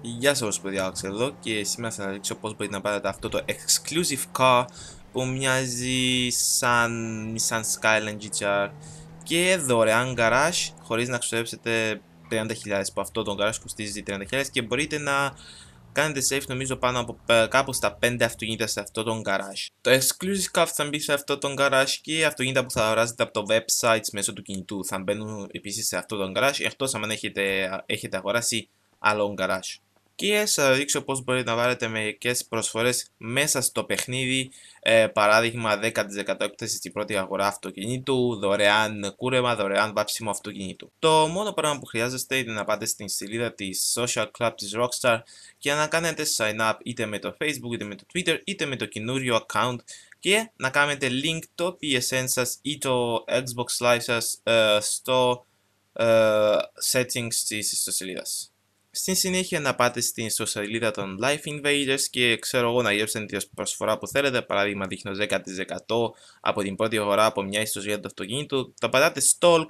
Γεια σα παιδιά, Alex εδώ και σήμερα θα δείξω πώς μπορείτε να πάρετε αυτό το exclusive car που μοιάζει σαν Nissan Skyline GTR και δωρεάν garage χωρίς να ξοδέψετε 30.000 που αυτό το garage κοστίζει 30.000 και μπορείτε να κάνετε safe νομίζω πάνω από ε, κάπου στα 5 αυτοκίνητα σε αυτό το garage. Το exclusive car θα μπει σε αυτό το garage και αυτοκίνητα που θα αγοράζετε από το website μέσω του κινητού θα μπαίνουν επίσης σε αυτό το garage εκτός αν έχετε, έχετε αγοράσει άλλο garage και θα σας δείξω πως μπορείτε να βάλετε μερικές προσφορές μέσα στο παιχνίδι ε, παράδειγμα 10% έκπτωση στην πρώτη αγορά αυτοκινήτου, δωρεάν κούρεμα, δωρεάν βάψιμο αυτοκινήτου. Το μόνο πράγμα που χρειάζεστε είναι να πάτε στην σελίδα της Social Club της Rockstar και να κάνετε sign up είτε με το Facebook είτε με το Twitter είτε με το καινούριο account και να κάνετε link το PSN σας ή το Xbox Live σας ε, στο ε, settings της ιστοσελίδας. Στην συνέχεια να πάτε στην ιστοσελίδα των Life Invaders και ξέρω εγώ να γεύσετε την προσφορά που θέλετε, παράδειγμα δείχνω 10% από την πρώτη αγορά από μια ιστοσελίδα του αυτοκίνητου, τα πατάτε stalk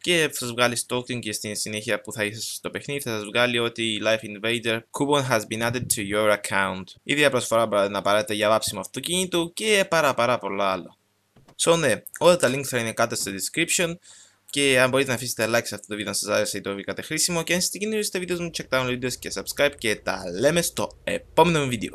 και θα σας βγάλει stalking και στην συνέχεια που θα είσαι στο παιχνίδι θα σας βγάλει ότι Life Invader coupon has been added to your account. Η προσφορά μπορείτε να πάρετε για βάψιμο αυτοκίνητου και πάρα πάρα πολλά άλλα. So ναι, όλα τα links θα είναι κάτω στο description. Και αν μπορείτε να αφήσετε like σε αυτό το βίντεο αν σας άρεσε ή το βρήκατε χρήσιμο και αν είστε τα βίντεο μου, check down videos και subscribe και τα λέμε στο επόμενο βίντεο.